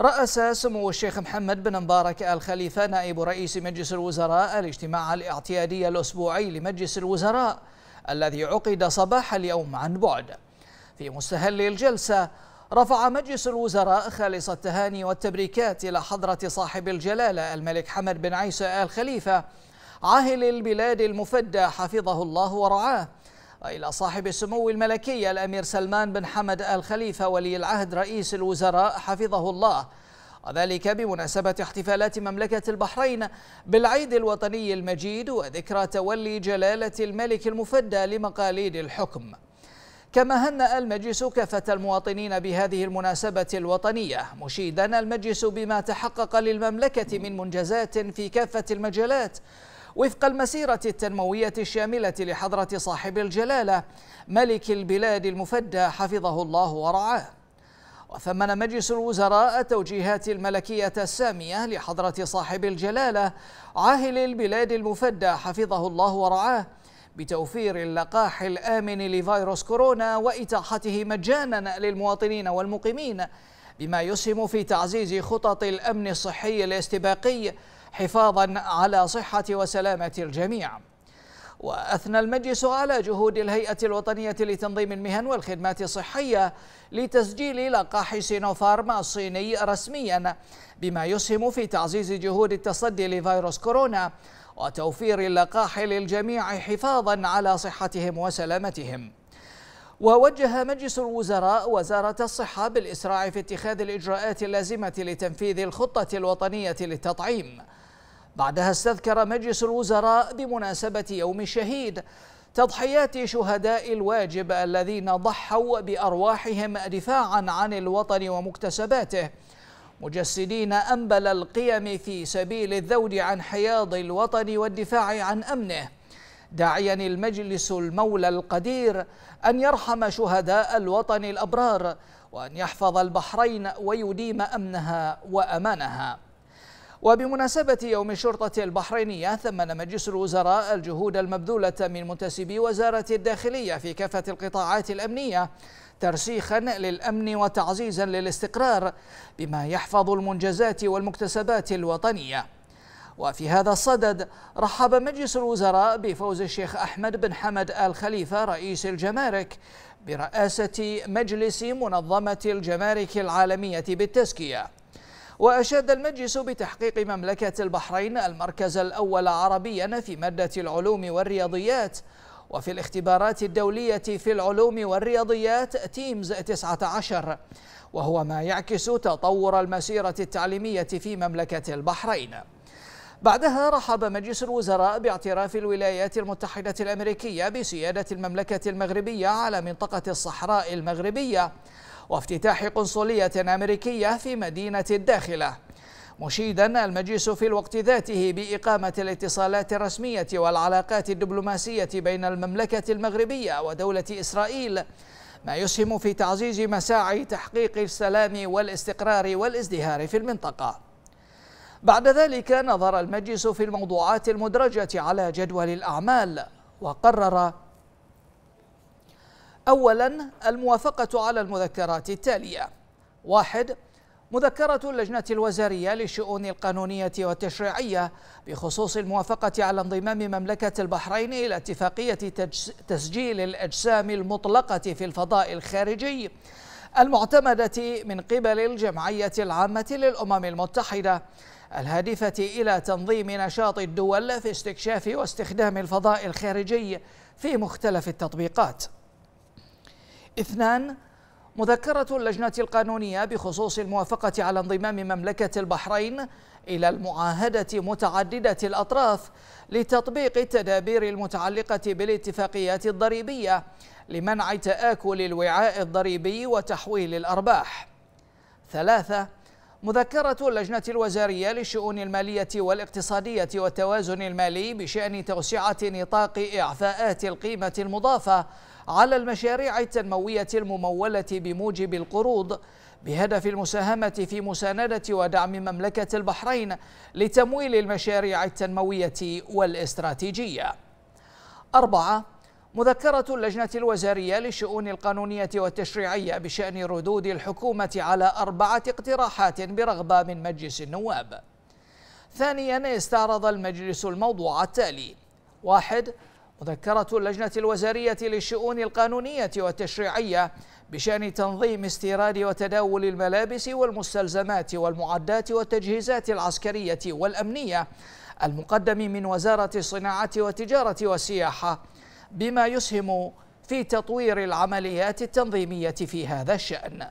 رأس سمو الشيخ محمد بن مبارك آل خليفة نائب رئيس مجلس الوزراء الاجتماع الاعتيادي الأسبوعي لمجلس الوزراء الذي عقد صباح اليوم عن بعد في مستهل الجلسة رفع مجلس الوزراء خالص التهاني والتبريكات إلى حضرة صاحب الجلالة الملك حمد بن عيسى آل خليفة عاهل البلاد المفدى حفظه الله ورعاه إلى صاحب السمو الملكي الأمير سلمان بن حمد آل خليفة ولي العهد رئيس الوزراء حفظه الله وذلك بمناسبة احتفالات مملكة البحرين بالعيد الوطني المجيد وذكرى تولي جلالة الملك المفدى لمقاليد الحكم كما هنأ المجلس كافة المواطنين بهذه المناسبة الوطنية مشيدا المجلس بما تحقق للمملكة من منجزات في كافة المجالات وفق المسيرة التنموية الشاملة لحضرة صاحب الجلالة ملك البلاد المفدى حفظه الله ورعاه وثمن مجلس الوزراء التوجيهات الملكية السامية لحضرة صاحب الجلالة عاهل البلاد المفدى حفظه الله ورعاه بتوفير اللقاح الآمن لفيروس كورونا وإتاحته مجانا للمواطنين والمقيمين بما يسهم في تعزيز خطط الأمن الصحي الاستباقي حفاظا على صحة وسلامة الجميع وأثنى المجلس على جهود الهيئة الوطنية لتنظيم المهن والخدمات الصحية لتسجيل لقاح سينوفارما الصيني رسميا بما يسهم في تعزيز جهود التصدي لفيروس كورونا وتوفير اللقاح للجميع حفاظا على صحتهم وسلامتهم ووجه مجلس الوزراء وزارة الصحة بالإسراع في اتخاذ الإجراءات اللازمة لتنفيذ الخطة الوطنية للتطعيم بعدها استذكر مجلس الوزراء بمناسبة يوم الشهيد تضحيات شهداء الواجب الذين ضحوا بأرواحهم دفاعا عن الوطن ومكتسباته مجسدين أنبل القيم في سبيل الذود عن حياض الوطن والدفاع عن أمنه داعيا المجلس المولى القدير أن يرحم شهداء الوطن الأبرار وأن يحفظ البحرين ويديم أمنها وأمانها وبمناسبة يوم الشرطة البحرينية ثمن مجلس الوزراء الجهود المبذولة من منتسبي وزارة الداخلية في كافة القطاعات الأمنية ترسيخا للأمن وتعزيزا للاستقرار بما يحفظ المنجزات والمكتسبات الوطنية وفي هذا الصدد رحب مجلس الوزراء بفوز الشيخ أحمد بن حمد آل خليفة رئيس الجمارك برئاسة مجلس منظمة الجمارك العالمية بالتزكية وأشاد المجلس بتحقيق مملكة البحرين المركز الأول عربيا في مادة العلوم والرياضيات وفي الاختبارات الدولية في العلوم والرياضيات تيمز 19 وهو ما يعكس تطور المسيرة التعليمية في مملكة البحرين بعدها رحب مجلس الوزراء باعتراف الولايات المتحدة الأمريكية بسيادة المملكة المغربية على منطقة الصحراء المغربية وافتتاح قنصلية أمريكية في مدينة الداخلة مشيدا المجلس في الوقت ذاته بإقامة الاتصالات الرسمية والعلاقات الدبلوماسية بين المملكة المغربية ودولة إسرائيل ما يسهم في تعزيز مساعي تحقيق السلام والاستقرار والازدهار في المنطقة بعد ذلك نظر المجلس في الموضوعات المدرجة على جدول الأعمال وقرر أولا الموافقة على المذكرات التالية واحد مذكرة اللجنة الوزارية للشؤون القانونية والتشريعية بخصوص الموافقة على انضمام مملكة البحرين إلى اتفاقية تسجيل الأجسام المطلقة في الفضاء الخارجي المعتمدة من قبل الجمعية العامة للأمم المتحدة الهادفة إلى تنظيم نشاط الدول في استكشاف واستخدام الفضاء الخارجي في مختلف التطبيقات اثنان مذكرة اللجنة القانونية بخصوص الموافقة على انضمام مملكة البحرين إلى المعاهدة متعددة الأطراف لتطبيق التدابير المتعلقة بالاتفاقيات الضريبية لمنع تآكل الوعاء الضريبي وتحويل الأرباح ثلاثة مذكرة اللجنة الوزارية للشؤون المالية والاقتصادية والتوازن المالي بشأن توسعة نطاق إعفاءات القيمة المضافة على المشاريع التنموية الممولة بموجب القروض بهدف المساهمة في مساندة ودعم مملكة البحرين لتمويل المشاريع التنموية والاستراتيجية أربعة مذكرة اللجنة الوزارية للشؤون القانونية والتشريعية بشأن ردود الحكومة على أربعة اقتراحات برغبة من مجلس النواب ثانيا استعرض المجلس الموضوع التالي واحد مذكرة اللجنة الوزارية للشؤون القانونية والتشريعية بشأن تنظيم استيراد وتداول الملابس والمستلزمات والمعدات والتجهيزات العسكرية والأمنية المقدم من وزارة الصناعة والتجارة والسياحة بما يسهم في تطوير العمليات التنظيمية في هذا الشأن